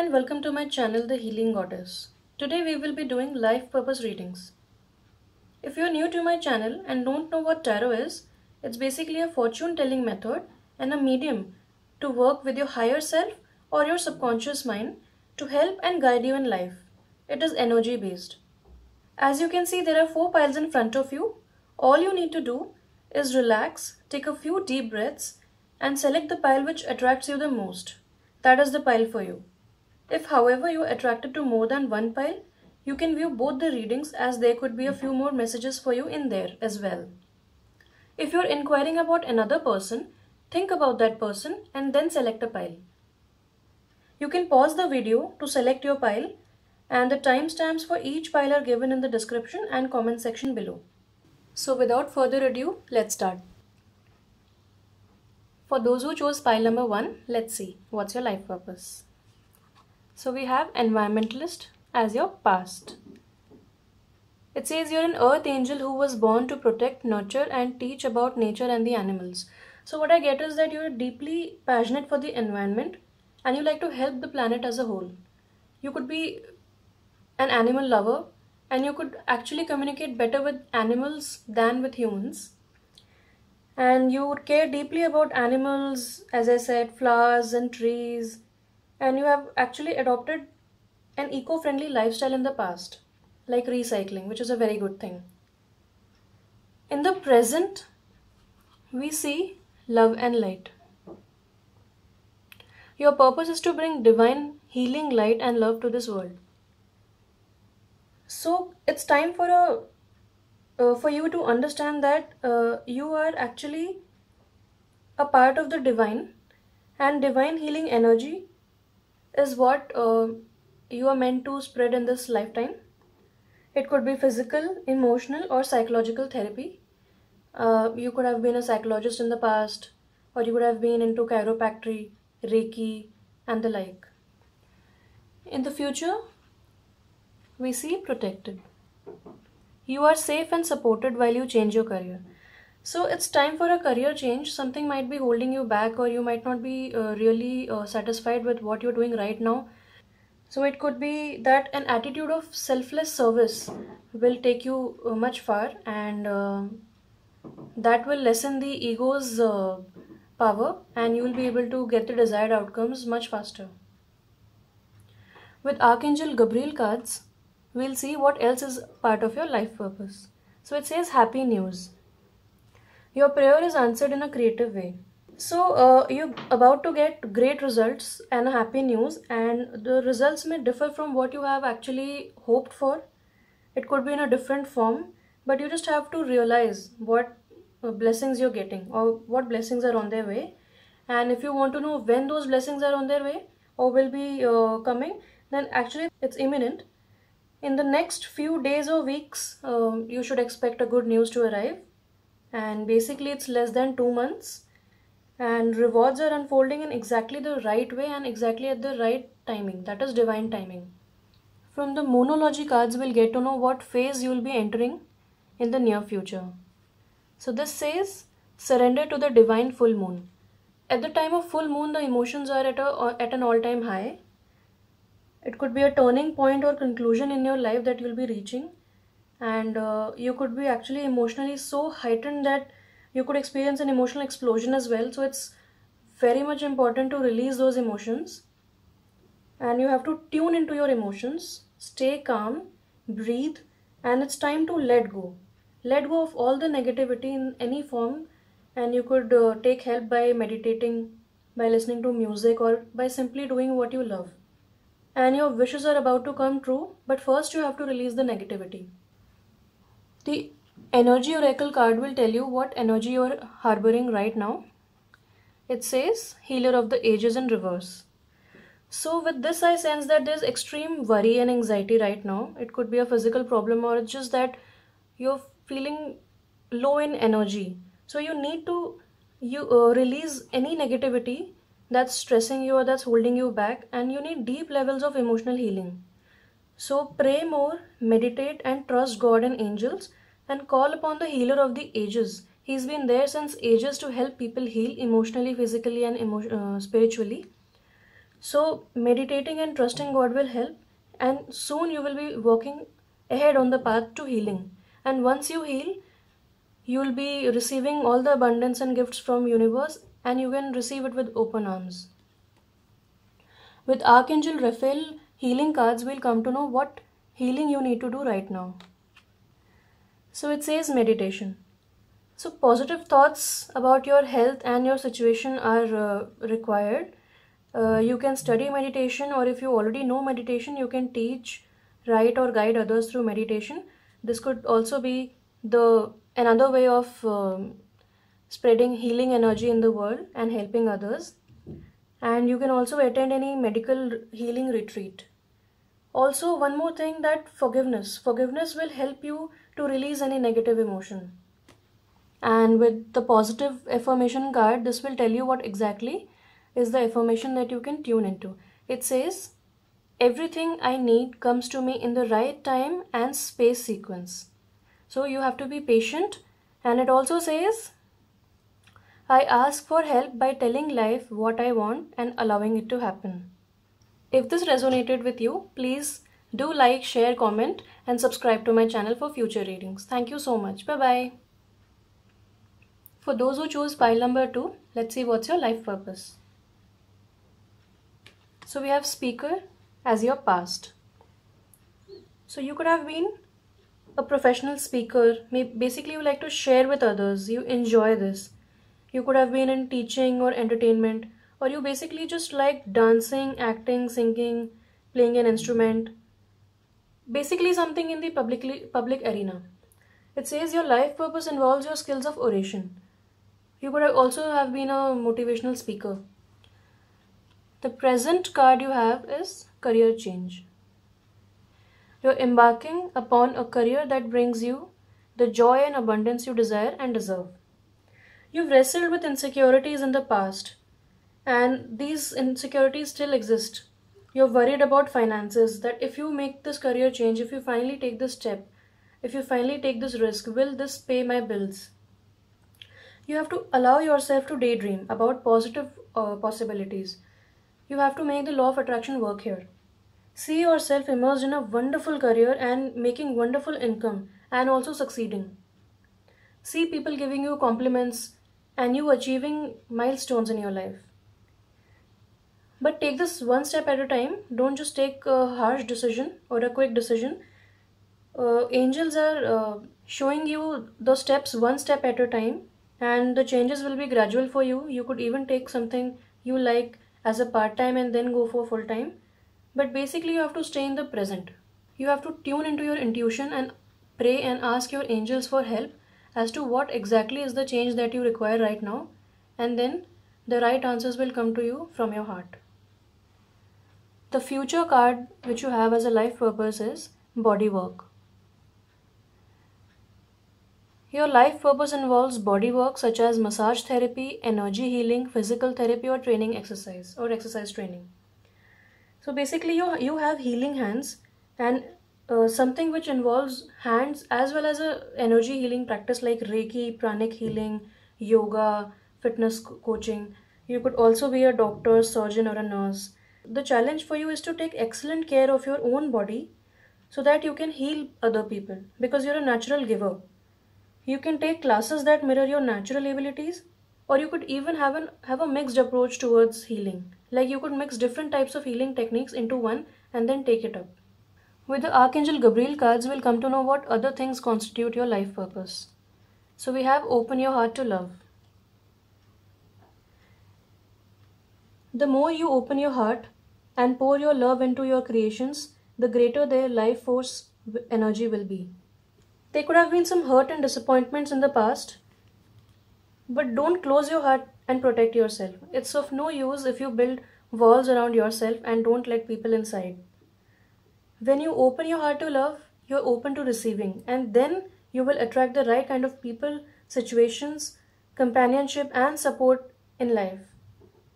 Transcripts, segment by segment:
and welcome to my channel The Healing Goddess. Today we will be doing life purpose readings. If you are new to my channel and don't know what tarot is, it's basically a fortune telling method and a medium to work with your higher self or your subconscious mind to help and guide you in life. It is energy based. As you can see there are four piles in front of you. All you need to do is relax, take a few deep breaths and select the pile which attracts you the most. That is the pile for you. If however you are attracted to more than one pile, you can view both the readings as there could be a few more messages for you in there as well. If you're inquiring about another person, think about that person and then select a pile. You can pause the video to select your pile and the timestamps for each pile are given in the description and comment section below. So without further ado, let's start. For those who chose pile number 1, let's see, what's your life purpose? So we have environmentalist as your past. It says you're an earth angel who was born to protect, nurture and teach about nature and the animals. So what I get is that you're deeply passionate for the environment and you like to help the planet as a whole. You could be an animal lover and you could actually communicate better with animals than with humans. And you would care deeply about animals, as I said, flowers and trees, and you have actually adopted an eco-friendly lifestyle in the past like recycling which is a very good thing in the present we see love and light your purpose is to bring divine healing light and love to this world so it's time for a uh, for you to understand that uh, you are actually a part of the divine and divine healing energy is what uh, you are meant to spread in this lifetime. It could be physical, emotional or psychological therapy. Uh, you could have been a psychologist in the past or you could have been into chiropractic, Reiki and the like. In the future, we see protected. You are safe and supported while you change your career. So it's time for a career change. Something might be holding you back, or you might not be uh, really uh, satisfied with what you're doing right now. So it could be that an attitude of selfless service will take you uh, much far, and uh, that will lessen the ego's uh, power, and you will be able to get the desired outcomes much faster. With Archangel Gabriel cards, we'll see what else is part of your life purpose. So it says happy news your prayer is answered in a creative way so uh, you're about to get great results and happy news and the results may differ from what you have actually hoped for it could be in a different form but you just have to realize what uh, blessings you're getting or what blessings are on their way and if you want to know when those blessings are on their way or will be uh, coming then actually it's imminent in the next few days or weeks um, you should expect a good news to arrive and basically it's less than two months and rewards are unfolding in exactly the right way and exactly at the right timing that is divine timing from the monology cards we'll get to know what phase you'll be entering in the near future so this says surrender to the divine full moon at the time of full moon the emotions are at a at an all time high it could be a turning point or conclusion in your life that you'll be reaching and uh, you could be actually emotionally so heightened that you could experience an emotional explosion as well so it's very much important to release those emotions and you have to tune into your emotions stay calm breathe and it's time to let go let go of all the negativity in any form and you could uh, take help by meditating by listening to music or by simply doing what you love and your wishes are about to come true but first you have to release the negativity the energy oracle card will tell you what energy you are harboring right now. It says healer of the ages in reverse. So with this I sense that there's extreme worry and anxiety right now. It could be a physical problem or it's just that you're feeling low in energy. So you need to you uh, release any negativity that's stressing you or that's holding you back and you need deep levels of emotional healing. So pray more, meditate and trust God and angels and call upon the healer of the ages. He's been there since ages to help people heal emotionally, physically, and emo uh, spiritually. So, meditating and trusting God will help, and soon you will be walking ahead on the path to healing. And once you heal, you will be receiving all the abundance and gifts from universe and you can receive it with open arms. With Archangel Raphael healing cards, we'll come to know what healing you need to do right now. So it says meditation. So positive thoughts about your health and your situation are uh, required. Uh, you can study meditation or if you already know meditation, you can teach, write or guide others through meditation. This could also be the another way of um, spreading healing energy in the world and helping others. And you can also attend any medical healing retreat. Also, one more thing that forgiveness. Forgiveness will help you to release any negative emotion. And with the positive affirmation card, this will tell you what exactly is the affirmation that you can tune into. It says, Everything I need comes to me in the right time and space sequence. So you have to be patient. And it also says, I ask for help by telling life what I want and allowing it to happen. If this resonated with you, please do like, share, comment and subscribe to my channel for future readings. Thank you so much. Bye-bye. For those who choose pile number 2, let's see what's your life purpose. So we have speaker as your past. So you could have been a professional speaker. Basically, you like to share with others. You enjoy this. You could have been in teaching or entertainment. Or you basically just like dancing, acting, singing, playing an instrument, basically something in the publicly, public arena. It says your life purpose involves your skills of oration. You could also have been a motivational speaker. The present card you have is career change. You're embarking upon a career that brings you the joy and abundance you desire and deserve. You've wrestled with insecurities in the past, and these insecurities still exist you're worried about finances that if you make this career change if you finally take this step if you finally take this risk will this pay my bills you have to allow yourself to daydream about positive uh, possibilities you have to make the law of attraction work here see yourself immersed in a wonderful career and making wonderful income and also succeeding see people giving you compliments and you achieving milestones in your life but take this one step at a time don't just take a harsh decision or a quick decision uh, angels are uh, showing you the steps one step at a time and the changes will be gradual for you you could even take something you like as a part-time and then go for full-time but basically you have to stay in the present you have to tune into your intuition and pray and ask your angels for help as to what exactly is the change that you require right now and then the right answers will come to you from your heart the future card which you have as a life purpose is body work. Your life purpose involves body work such as massage therapy, energy healing, physical therapy or training exercise or exercise training. So basically you, you have healing hands and uh, something which involves hands as well as a energy healing practice like Reiki, pranic healing, yoga, fitness coaching. You could also be a doctor, surgeon or a nurse the challenge for you is to take excellent care of your own body so that you can heal other people because you're a natural giver. You can take classes that mirror your natural abilities or you could even have an have a mixed approach towards healing. Like you could mix different types of healing techniques into one and then take it up. With the Archangel Gabriel cards, we'll come to know what other things constitute your life purpose. So we have open your heart to love. The more you open your heart, and pour your love into your creations, the greater their life force energy will be. There could have been some hurt and disappointments in the past, but don't close your heart and protect yourself. It's of no use if you build walls around yourself and don't let people inside. When you open your heart to love, you're open to receiving, and then you will attract the right kind of people, situations, companionship, and support in life.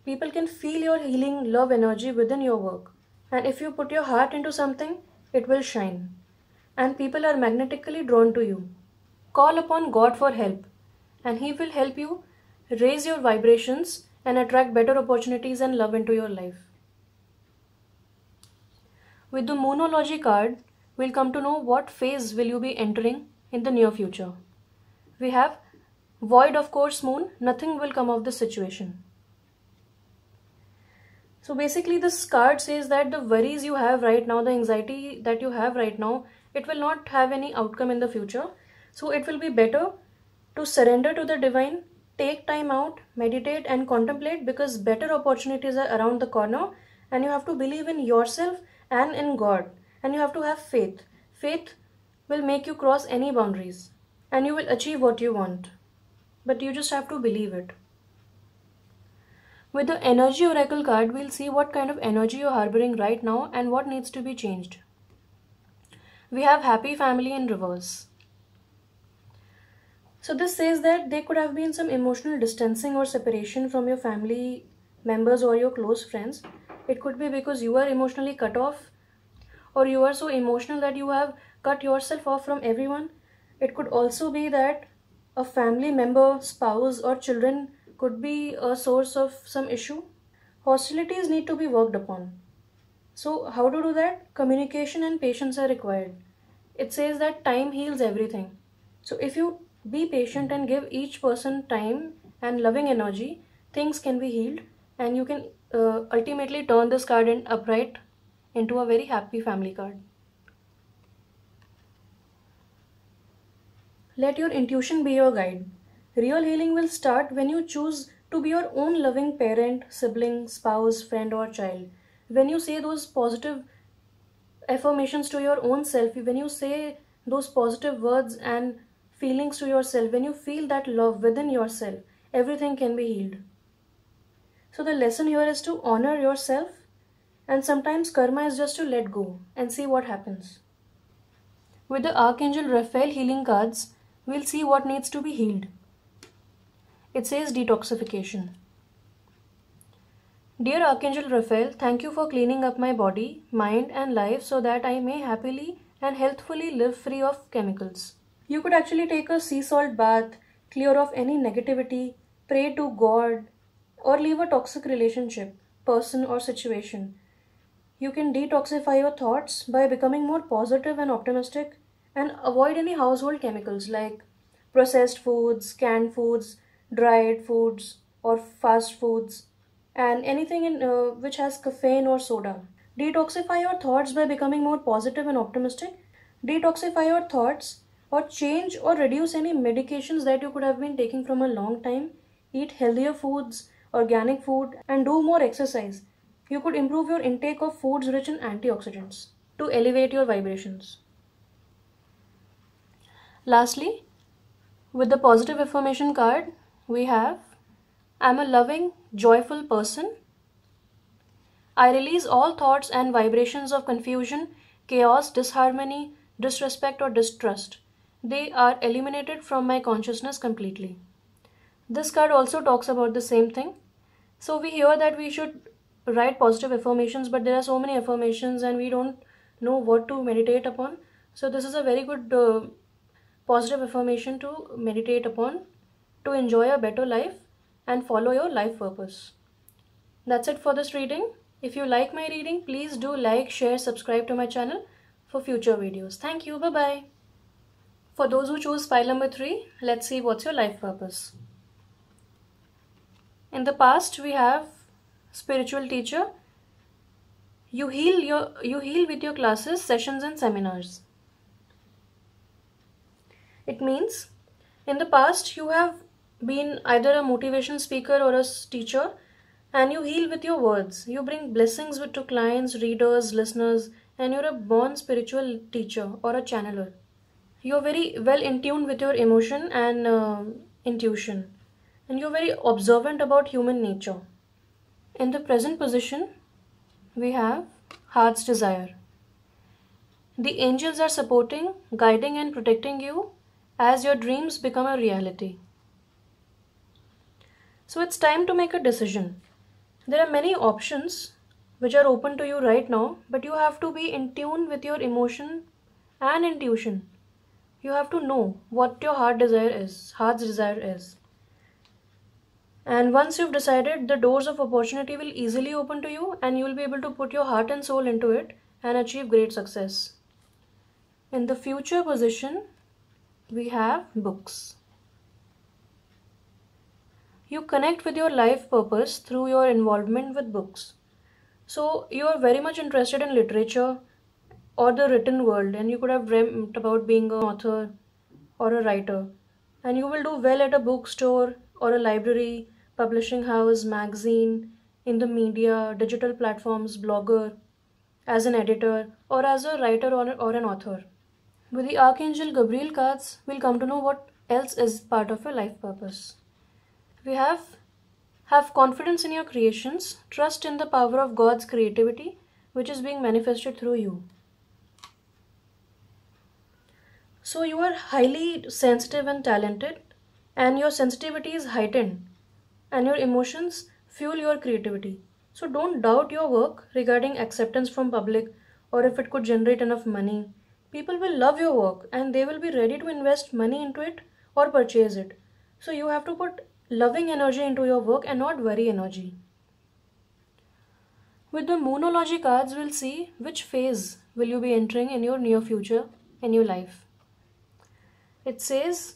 People can feel your healing love energy within your work. And if you put your heart into something, it will shine. And people are magnetically drawn to you. Call upon God for help, and He will help you raise your vibrations and attract better opportunities and love into your life. With the Moonology card, we'll come to know what phase will you be entering in the near future. We have void of course moon, nothing will come of this situation. So basically this card says that the worries you have right now, the anxiety that you have right now, it will not have any outcome in the future. So it will be better to surrender to the divine, take time out, meditate and contemplate because better opportunities are around the corner and you have to believe in yourself and in God and you have to have faith. Faith will make you cross any boundaries and you will achieve what you want. But you just have to believe it. With the energy oracle card, we'll see what kind of energy you're harboring right now and what needs to be changed. We have happy family in reverse. So this says that there could have been some emotional distancing or separation from your family members or your close friends. It could be because you are emotionally cut off or you are so emotional that you have cut yourself off from everyone. It could also be that a family member, spouse or children could be a source of some issue. Hostilities need to be worked upon. So, how to do that? Communication and patience are required. It says that time heals everything. So, if you be patient and give each person time and loving energy, things can be healed and you can uh, ultimately turn this card in upright into a very happy family card. Let your intuition be your guide. Real healing will start when you choose to be your own loving parent, sibling, spouse, friend, or child. When you say those positive affirmations to your own self, when you say those positive words and feelings to yourself, when you feel that love within yourself, everything can be healed. So, the lesson here is to honor yourself, and sometimes karma is just to let go and see what happens. With the Archangel Raphael healing cards, we'll see what needs to be healed. It says detoxification. Dear Archangel Raphael, thank you for cleaning up my body, mind, and life so that I may happily and healthfully live free of chemicals. You could actually take a sea salt bath, clear off any negativity, pray to God, or leave a toxic relationship, person, or situation. You can detoxify your thoughts by becoming more positive and optimistic and avoid any household chemicals like processed foods, canned foods, dried foods or fast foods and anything in, uh, which has caffeine or soda. Detoxify your thoughts by becoming more positive and optimistic. Detoxify your thoughts or change or reduce any medications that you could have been taking from a long time. Eat healthier foods, organic food, and do more exercise. You could improve your intake of foods rich in antioxidants to elevate your vibrations. Lastly, with the positive affirmation card, we have I'm a loving, joyful person. I release all thoughts and vibrations of confusion, chaos, disharmony, disrespect, or distrust. They are eliminated from my consciousness completely. This card also talks about the same thing. So we hear that we should write positive affirmations, but there are so many affirmations and we don't know what to meditate upon. So this is a very good uh, positive affirmation to meditate upon to enjoy a better life and follow your life purpose. That's it for this reading. If you like my reading, please do like, share, subscribe to my channel for future videos. Thank you. Bye-bye. For those who choose file number 3, let's see what's your life purpose. In the past, we have spiritual teacher. You heal, your, you heal with your classes, sessions and seminars. It means in the past you have been either a motivation speaker or a teacher and you heal with your words. You bring blessings to clients, readers, listeners, and you're a born spiritual teacher or a channeler. You're very well in tune with your emotion and uh, intuition, and you're very observant about human nature. In the present position, we have Heart's Desire. The angels are supporting, guiding, and protecting you as your dreams become a reality. So it's time to make a decision. There are many options which are open to you right now, but you have to be in tune with your emotion and intuition. You have to know what your heart desire is, heart's desire is. And once you've decided, the doors of opportunity will easily open to you and you will be able to put your heart and soul into it and achieve great success. In the future position, we have books. You connect with your life purpose through your involvement with books. So you are very much interested in literature or the written world, and you could have dreamt about being an author or a writer. And you will do well at a bookstore or a library, publishing house, magazine, in the media, digital platforms, blogger, as an editor, or as a writer or, or an author. With the Archangel Gabriel cards, we'll come to know what else is part of your life purpose we have have confidence in your creations, trust in the power of God's creativity which is being manifested through you. So you are highly sensitive and talented and your sensitivity is heightened and your emotions fuel your creativity. So don't doubt your work regarding acceptance from public or if it could generate enough money. People will love your work and they will be ready to invest money into it or purchase it. So you have to put loving energy into your work and not worry energy. With the Moonology cards, we'll see which phase will you be entering in your near future, in your life. It says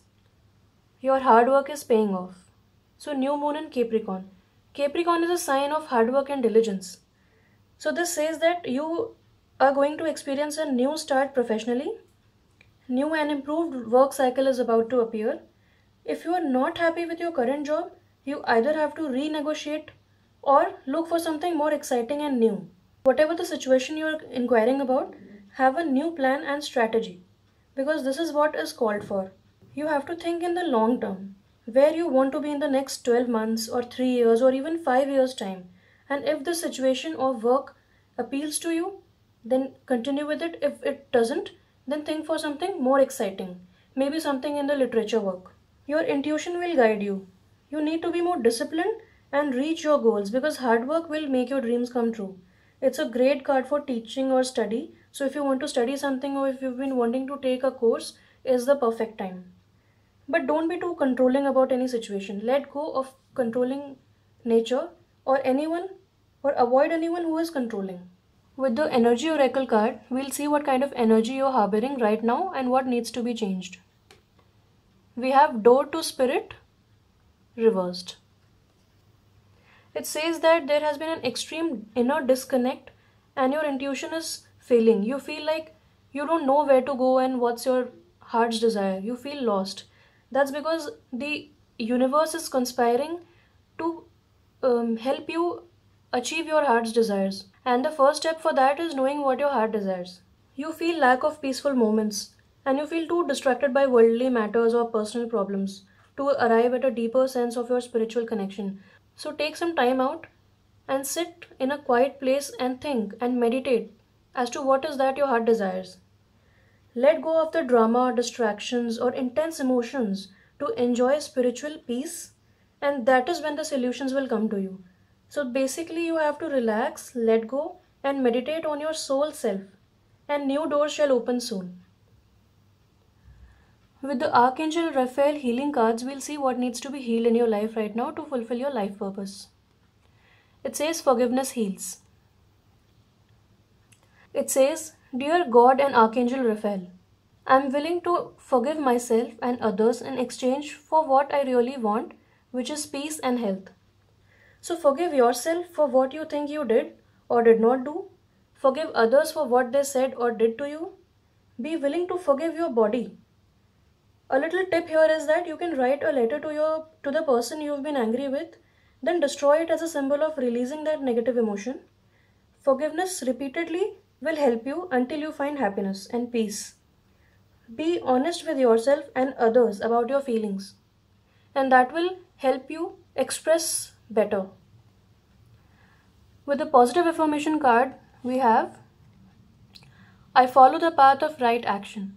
your hard work is paying off. So new moon in Capricorn. Capricorn is a sign of hard work and diligence. So this says that you are going to experience a new start professionally. New and improved work cycle is about to appear if you are not happy with your current job, you either have to renegotiate or look for something more exciting and new. Whatever the situation you are inquiring about, have a new plan and strategy because this is what is called for. You have to think in the long term where you want to be in the next 12 months or 3 years or even 5 years time and if the situation or work appeals to you then continue with it if it doesn't then think for something more exciting maybe something in the literature work your intuition will guide you. You need to be more disciplined and reach your goals because hard work will make your dreams come true. It's a great card for teaching or study. So if you want to study something or if you've been wanting to take a course, is the perfect time. But don't be too controlling about any situation. Let go of controlling nature or anyone or avoid anyone who is controlling. With the energy oracle card, we'll see what kind of energy you're harboring right now and what needs to be changed we have door to spirit reversed. It says that there has been an extreme inner disconnect and your intuition is failing. You feel like you don't know where to go and what's your heart's desire. You feel lost. That's because the universe is conspiring to um, help you achieve your heart's desires. And the first step for that is knowing what your heart desires. You feel lack of peaceful moments and you feel too distracted by worldly matters or personal problems to arrive at a deeper sense of your spiritual connection. So take some time out and sit in a quiet place and think and meditate as to what is that your heart desires. Let go of the drama, distractions, or intense emotions to enjoy spiritual peace, and that is when the solutions will come to you. So basically, you have to relax, let go, and meditate on your soul self, and new doors shall open soon. With the Archangel Raphael healing cards, we'll see what needs to be healed in your life right now to fulfill your life purpose. It says forgiveness heals. It says, Dear God and Archangel Raphael, I am willing to forgive myself and others in exchange for what I really want, which is peace and health. So forgive yourself for what you think you did or did not do. Forgive others for what they said or did to you. Be willing to forgive your body a little tip here is that you can write a letter to your to the person you've been angry with then destroy it as a symbol of releasing that negative emotion forgiveness repeatedly will help you until you find happiness and peace be honest with yourself and others about your feelings and that will help you express better with the positive affirmation card we have i follow the path of right action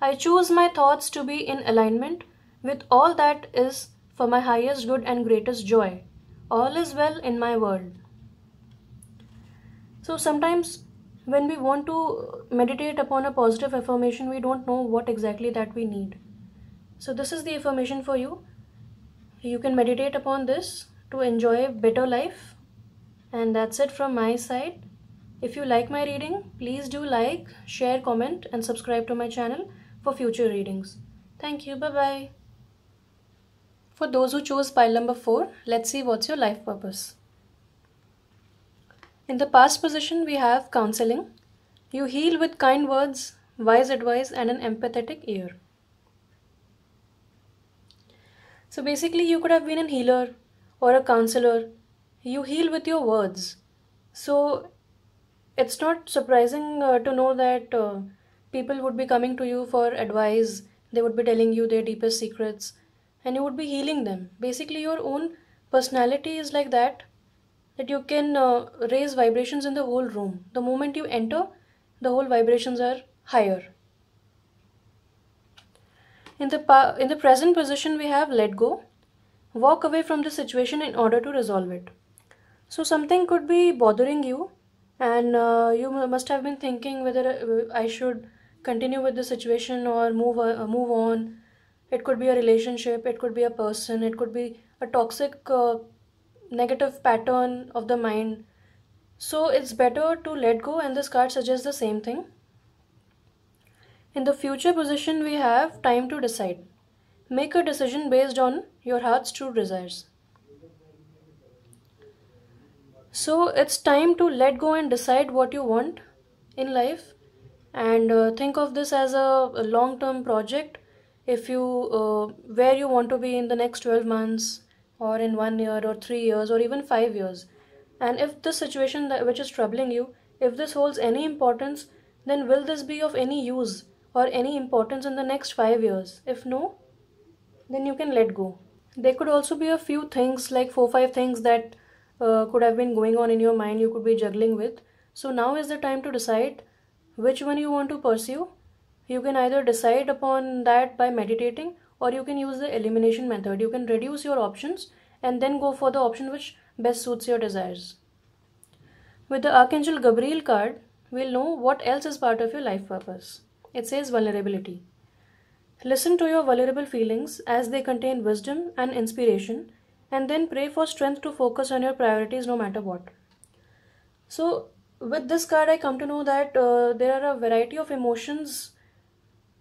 I choose my thoughts to be in alignment with all that is for my highest good and greatest joy. All is well in my world. So sometimes when we want to meditate upon a positive affirmation, we don't know what exactly that we need. So this is the affirmation for you. You can meditate upon this to enjoy a better life. And that's it from my side. If you like my reading, please do like, share, comment and subscribe to my channel for future readings. Thank you. Bye-bye. For those who chose pile number 4, let's see what's your life purpose. In the past position, we have counseling. You heal with kind words, wise advice and an empathetic ear. So basically you could have been a healer or a counselor. You heal with your words. So it's not surprising uh, to know that uh, people would be coming to you for advice, they would be telling you their deepest secrets, and you would be healing them. Basically, your own personality is like that that you can uh, raise vibrations in the whole room. The moment you enter, the whole vibrations are higher. In the, pa- in the present position, we have let go, walk away from the situation in order to resolve it. So, something could be bothering you, and uh, you must have been thinking whether uh, I should continue with the situation or move uh, uh, move on it could be a relationship it could be a person it could be a toxic uh, negative pattern of the mind so it's better to let go and this card suggests the same thing in the future position we have time to decide make a decision based on your heart's true desires so it's time to let go and decide what you want in life and uh, think of this as a, a long-term project if you uh, where you want to be in the next 12 months or in one year or three years or even five years and if the situation that which is troubling you if this holds any importance then will this be of any use or any importance in the next five years if no then you can let go there could also be a few things like four five things that uh, could have been going on in your mind you could be juggling with so now is the time to decide which one you want to pursue you can either decide upon that by meditating or you can use the elimination method you can reduce your options and then go for the option which best suits your desires with the archangel gabriel card we'll know what else is part of your life purpose it says vulnerability listen to your vulnerable feelings as they contain wisdom and inspiration and then pray for strength to focus on your priorities no matter what so with this card, I come to know that uh, there are a variety of emotions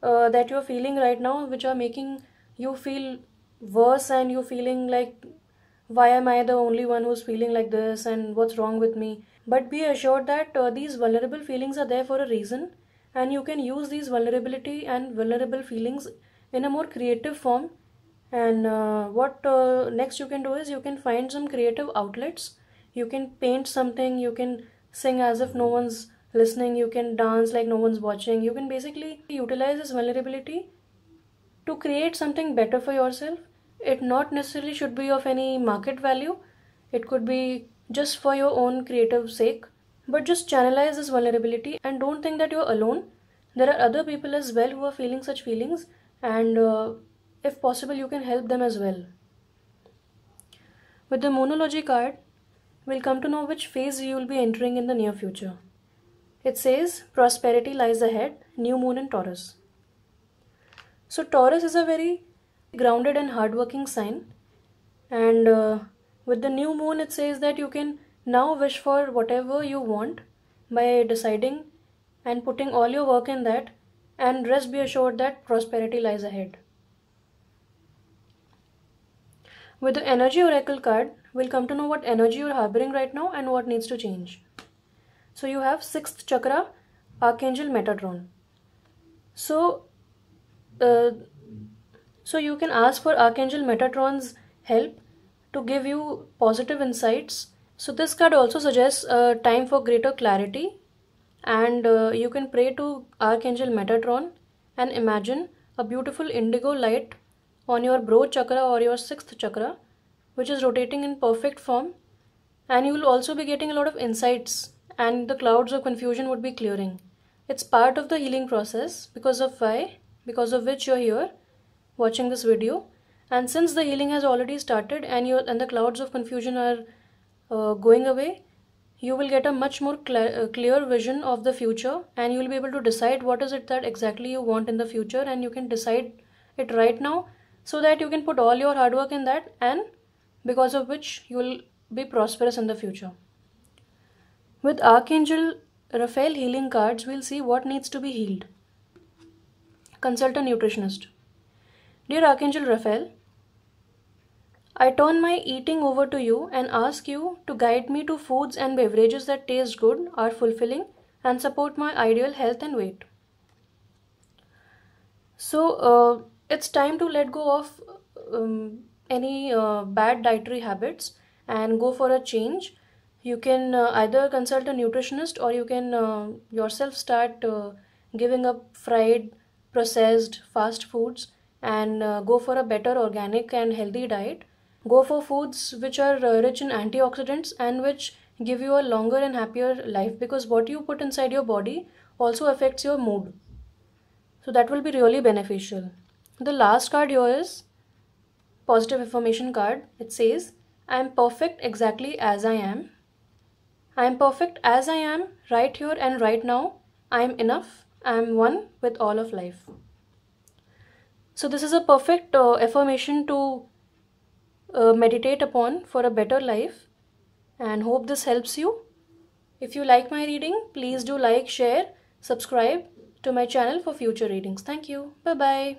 uh, that you're feeling right now, which are making you feel worse and you're feeling like, why am I the only one who's feeling like this and what's wrong with me? But be assured that uh, these vulnerable feelings are there for a reason and you can use these vulnerability and vulnerable feelings in a more creative form. And uh, what uh, next you can do is you can find some creative outlets. You can paint something, you can sing as if no one's listening, you can dance like no one's watching. You can basically utilize this vulnerability to create something better for yourself. It not necessarily should be of any market value, it could be just for your own creative sake. But just channelize this vulnerability and don't think that you're alone. There are other people as well who are feeling such feelings, and uh, if possible, you can help them as well. With the monology card, will come to know which phase you will be entering in the near future. It says prosperity lies ahead, new moon in Taurus. So, Taurus is a very grounded and hardworking sign, and uh, with the new moon, it says that you can now wish for whatever you want by deciding and putting all your work in that, and rest be assured that prosperity lies ahead. With the Energy Oracle card, We'll come to know what energy you're harboring right now and what needs to change. So you have 6th chakra, Archangel Metatron. So, uh, so you can ask for Archangel Metatron's help to give you positive insights. So this card also suggests a uh, time for greater clarity and uh, you can pray to Archangel Metatron and imagine a beautiful indigo light on your brow chakra or your sixth chakra which is rotating in perfect form and you will also be getting a lot of insights and the clouds of confusion would be clearing. It's part of the healing process because of why, because of which you're here watching this video and since the healing has already started and you and the clouds of confusion are uh, going away you will get a much more cl uh, clear vision of the future and you will be able to decide what is it that exactly you want in the future and you can decide it right now so that you can put all your hard work in that and because of which you will be prosperous in the future. With Archangel Raphael healing cards, we'll see what needs to be healed. Consult a nutritionist. Dear Archangel Raphael, I turn my eating over to you and ask you to guide me to foods and beverages that taste good, are fulfilling, and support my ideal health and weight. So, uh, it's time to let go of um, any uh, bad dietary habits and go for a change you can uh, either consult a nutritionist or you can uh, yourself start uh, giving up fried processed fast foods and uh, go for a better organic and healthy diet go for foods which are uh, rich in antioxidants and which give you a longer and happier life because what you put inside your body also affects your mood so that will be really beneficial the last card here is positive affirmation card. It says, I am perfect exactly as I am. I am perfect as I am right here and right now. I am enough. I am one with all of life. So, this is a perfect uh, affirmation to uh, meditate upon for a better life and hope this helps you. If you like my reading, please do like, share, subscribe to my channel for future readings. Thank you. Bye bye.